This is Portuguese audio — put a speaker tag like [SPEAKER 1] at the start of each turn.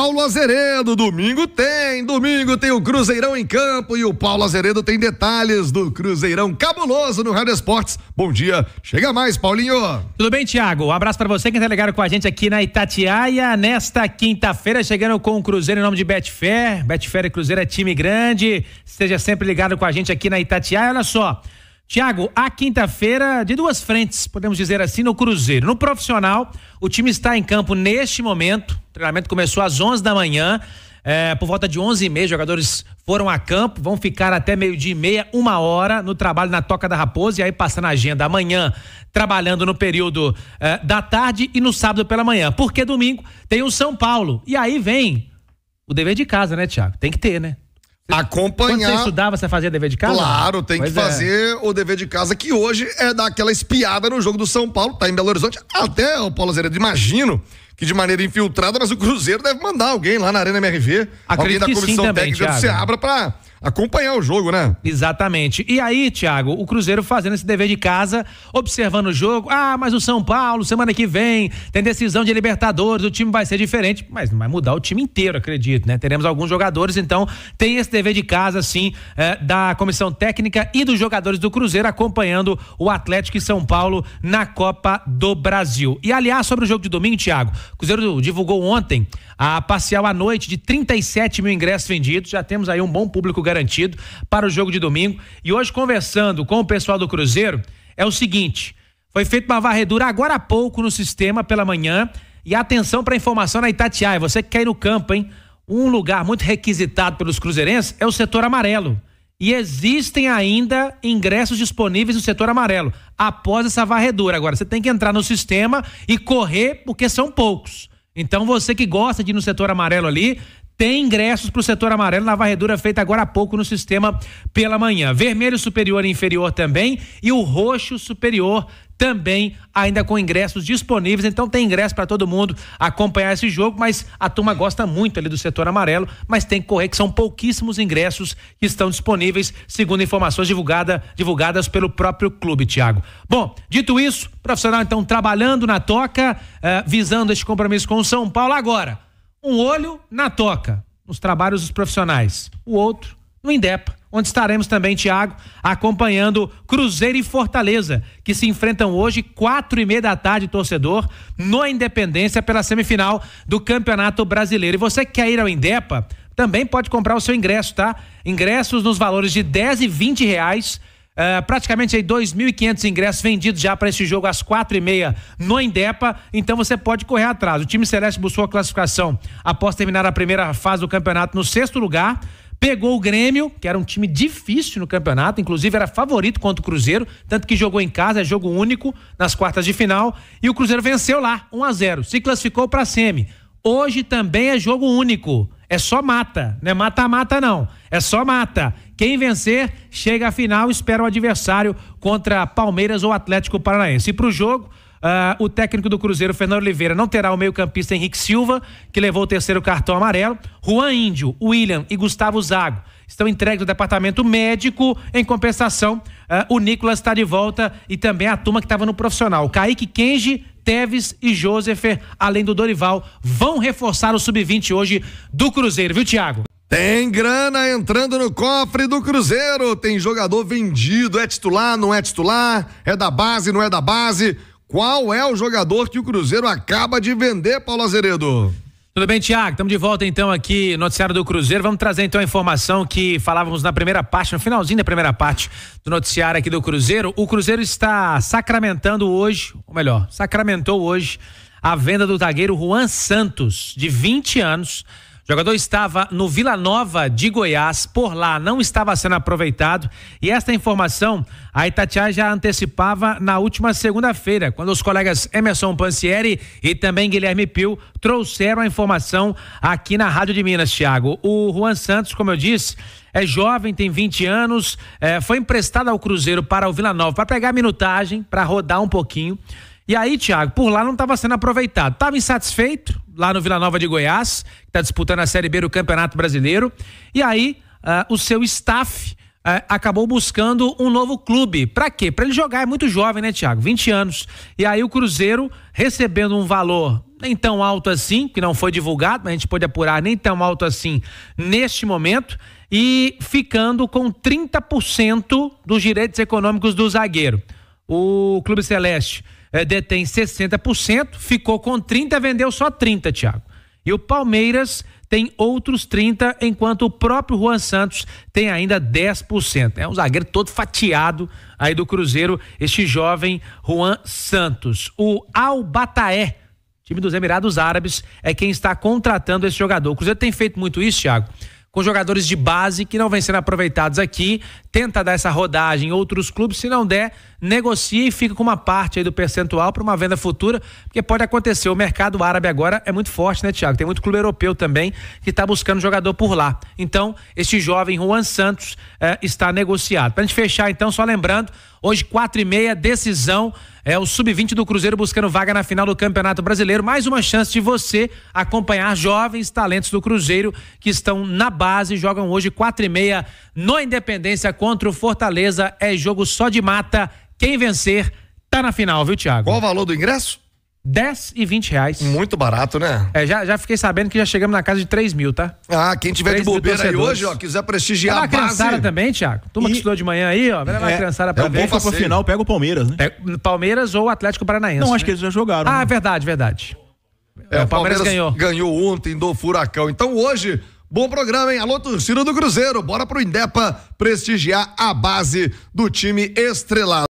[SPEAKER 1] Paulo Azeredo. Domingo tem, domingo tem o Cruzeirão em campo e o Paulo Azeredo tem detalhes do Cruzeirão cabuloso no Rádio Esportes. Bom dia, chega mais,
[SPEAKER 2] Paulinho. Tudo bem, Tiago? Um abraço para você que está ligado com a gente aqui na Itatiaia nesta quinta-feira, chegando com o Cruzeiro em nome de Betfair. Betfair e Cruzeiro é time grande. Esteja sempre ligado com a gente aqui na Itatiaia. Olha só. Tiago, a quinta-feira de duas frentes, podemos dizer assim, no Cruzeiro. No profissional, o time está em campo neste momento. O treinamento começou às 11 da manhã. É, por volta de 11 e meia, jogadores foram a campo, vão ficar até meio-dia e meia, uma hora no trabalho na Toca da Raposa e aí passando na agenda amanhã, trabalhando no período é, da tarde e no sábado pela manhã, porque domingo tem o São Paulo. E aí vem o dever de casa, né, Tiago? Tem que ter, né? acompanhar. Quando você estudava, você fazia dever de casa? Claro, tem pois que é. fazer
[SPEAKER 1] o dever de casa, que hoje é dar aquela espiada no jogo do São Paulo, tá em Belo Horizonte, até o Paulo Azevedo, imagino que de maneira infiltrada, mas o Cruzeiro deve mandar alguém lá na Arena MRV, Acredito alguém da comissão sim, também, técnica Thiago. do Seabra
[SPEAKER 2] pra acompanhar o jogo, né? Exatamente. E aí, Thiago, o Cruzeiro fazendo esse dever de casa, observando o jogo. Ah, mas o São Paulo, semana que vem, tem decisão de Libertadores, o time vai ser diferente. Mas não vai mudar o time inteiro, acredito, né? Teremos alguns jogadores, então tem esse dever de casa, sim, é, da comissão técnica e dos jogadores do Cruzeiro acompanhando o Atlético e São Paulo na Copa do Brasil. E aliás, sobre o jogo de domingo, Thiago, o Cruzeiro divulgou ontem a parcial à noite de 37 mil ingressos vendidos. Já temos aí um bom público garantido para o jogo de domingo. E hoje, conversando com o pessoal do Cruzeiro, é o seguinte: foi feita uma varredura agora há pouco no sistema pela manhã. E atenção para a informação na Itatiaia. Você que quer ir no campo, hein? Um lugar muito requisitado pelos cruzeirenses é o setor amarelo. E existem ainda ingressos disponíveis no setor amarelo após essa varredura. Agora, você tem que entrar no sistema e correr, porque são poucos. Então, você que gosta de ir no setor amarelo ali, tem ingressos para o setor amarelo na varredura feita agora há pouco no sistema pela manhã. Vermelho superior e inferior também e o roxo superior também ainda com ingressos disponíveis. Então tem ingresso para todo mundo acompanhar esse jogo, mas a turma gosta muito ali do setor amarelo, mas tem que correr que são pouquíssimos ingressos que estão disponíveis, segundo informações divulgada, divulgadas pelo próprio clube, Tiago. Bom, dito isso, profissional então trabalhando na toca, eh, visando esse compromisso com o São Paulo agora. Um olho na toca, nos trabalhos dos profissionais, o outro no Indepa, onde estaremos também, Tiago, acompanhando Cruzeiro e Fortaleza, que se enfrentam hoje, quatro e meia da tarde, torcedor, no Independência, pela semifinal do Campeonato Brasileiro. E você que quer ir ao Indepa, também pode comprar o seu ingresso, tá? Ingressos nos valores de 10 e 20 reais é, praticamente aí 2.500 ingressos vendidos já para esse jogo às quatro e meia no Indepa, então você pode correr atrás. O time Celeste buscou a classificação após terminar a primeira fase do campeonato no sexto lugar pegou o Grêmio, que era um time difícil no campeonato, inclusive era favorito contra o Cruzeiro, tanto que jogou em casa, é jogo único nas quartas de final, e o Cruzeiro venceu lá, 1 a 0, se classificou para a semi. Hoje também é jogo único. É só mata, não é mata-mata não. É só mata. Quem vencer chega à final, espera o adversário contra Palmeiras ou Atlético Paranaense. E para o jogo, Uh, o técnico do Cruzeiro, Fernando Oliveira, não terá o meio-campista Henrique Silva, que levou o terceiro cartão amarelo. Juan Índio, William e Gustavo Zago estão entregues ao departamento médico. Em compensação, uh, o Nicolas está de volta e também a turma que estava no profissional. Kaique Kenji, Teves e Joseph, além do Dorival, vão reforçar o sub-20 hoje do Cruzeiro, viu, Thiago?
[SPEAKER 1] Tem grana entrando no cofre do Cruzeiro. Tem jogador vendido. É titular, não é titular? É da base, não é da base? Qual é o jogador que o Cruzeiro acaba de vender, Paulo Azeredo?
[SPEAKER 2] Tudo bem, Tiago? Estamos de volta então aqui no Noticiário do Cruzeiro. Vamos trazer então a informação que falávamos na primeira parte, no finalzinho da primeira parte do noticiário aqui do Cruzeiro. O Cruzeiro está sacramentando hoje, ou melhor, sacramentou hoje a venda do zagueiro Juan Santos, de 20 anos jogador estava no Vila Nova de Goiás, por lá não estava sendo aproveitado. E esta informação a Itatiaia já antecipava na última segunda-feira, quando os colegas Emerson Pancieri e também Guilherme Pio trouxeram a informação aqui na Rádio de Minas, Thiago. O Juan Santos, como eu disse, é jovem, tem 20 anos, é, foi emprestado ao Cruzeiro para o Vila Nova para pegar minutagem, para rodar um pouquinho. E aí, Thiago, por lá não estava sendo aproveitado. Estava insatisfeito lá no Vila Nova de Goiás, que está disputando a Série B do Campeonato Brasileiro. E aí, uh, o seu staff uh, acabou buscando um novo clube. Para quê? Para ele jogar. É muito jovem, né, Thiago? 20 anos. E aí, o Cruzeiro, recebendo um valor nem tão alto assim, que não foi divulgado, mas a gente pode apurar, nem tão alto assim neste momento, e ficando com 30% dos direitos econômicos do zagueiro. O Clube Celeste é, detém 60%, ficou com 30%, vendeu só 30%, Tiago. E o Palmeiras tem outros 30%, enquanto o próprio Juan Santos tem ainda 10%. É um zagueiro todo fatiado aí do Cruzeiro, este jovem Juan Santos. O Albataé, time dos Emirados Árabes, é quem está contratando esse jogador. O Cruzeiro tem feito muito isso, Tiago com jogadores de base que não vêm sendo aproveitados aqui. Tenta dar essa rodagem em outros clubes. Se não der, negocia e fica com uma parte aí do percentual para uma venda futura, porque pode acontecer. O mercado árabe agora é muito forte, né, Tiago? Tem muito clube europeu também que está buscando jogador por lá. Então, este jovem Juan Santos eh, está negociado. Para a gente fechar, então, só lembrando. Hoje, quatro e meia, decisão. É o sub-20 do Cruzeiro buscando vaga na final do Campeonato Brasileiro. Mais uma chance de você acompanhar jovens talentos do Cruzeiro que estão na base, jogam hoje quatro e meia no Independência contra o Fortaleza. É jogo só de mata. Quem vencer tá na final, viu, Thiago? Qual o valor do ingresso? 10 e 20 reais. Muito barato, né? É, já, já fiquei sabendo que já chegamos na casa de 3 mil, tá? Ah, quem tiver de bobeira aí hoje, ó, quiser prestigiar a base. também, Tiago Turma e... que estudou de manhã aí, ó, vai levar é, criançada é pra é um ver. Bom pra final, pega o Palmeiras, né? É, Palmeiras ou Atlético Paranaense. Não, né? acho que eles já jogaram. Ah, né? verdade, verdade. É, é o Palmeiras, Palmeiras ganhou.
[SPEAKER 1] Ganhou ontem do Furacão. Então hoje, Bom programa, hein? Alô, torcida do Cruzeiro. Bora pro Indepa prestigiar a base do time estrelado.